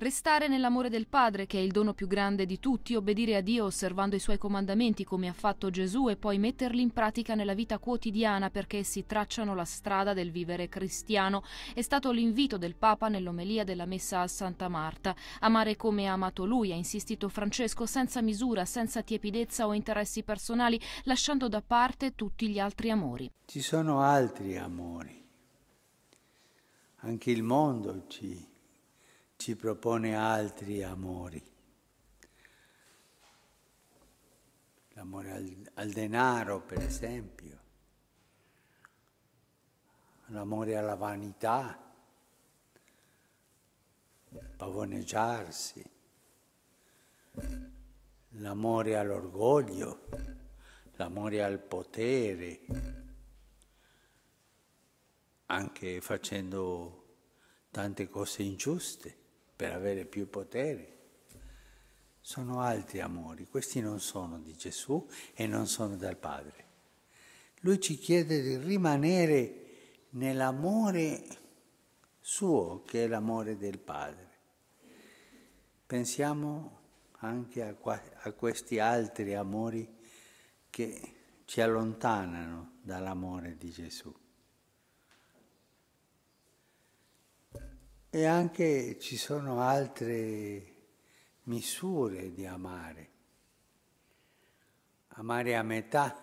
Restare nell'amore del Padre, che è il dono più grande di tutti, obbedire a Dio osservando i suoi comandamenti come ha fatto Gesù e poi metterli in pratica nella vita quotidiana perché essi tracciano la strada del vivere cristiano, è stato l'invito del Papa nell'omelia della messa a Santa Marta. Amare come ha amato lui, ha insistito Francesco, senza misura, senza tiepidezza o interessi personali, lasciando da parte tutti gli altri amori. Ci sono altri amori. Anche il mondo ci ci propone altri amori. L'amore al, al denaro, per esempio, l'amore alla vanità, pavoneggiarsi, l'amore all'orgoglio, l'amore al potere, anche facendo tante cose ingiuste per avere più potere. Sono altri amori, questi non sono di Gesù e non sono del Padre. Lui ci chiede di rimanere nell'amore suo, che è l'amore del Padre. Pensiamo anche a, qua, a questi altri amori che ci allontanano dall'amore di Gesù. E anche ci sono altre misure di amare. Amare a metà.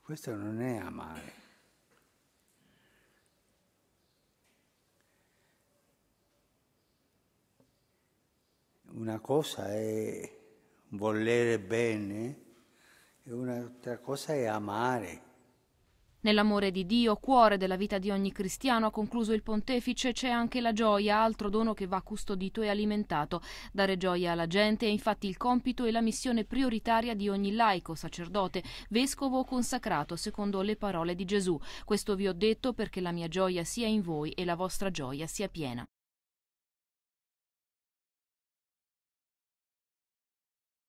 Questo non è amare. Una cosa è volere bene e un'altra cosa è amare. Nell'amore di Dio, cuore della vita di ogni cristiano, ha concluso il pontefice, c'è anche la gioia, altro dono che va custodito e alimentato. Dare gioia alla gente è infatti il compito e la missione prioritaria di ogni laico, sacerdote, vescovo o consacrato, secondo le parole di Gesù. Questo vi ho detto perché la mia gioia sia in voi e la vostra gioia sia piena.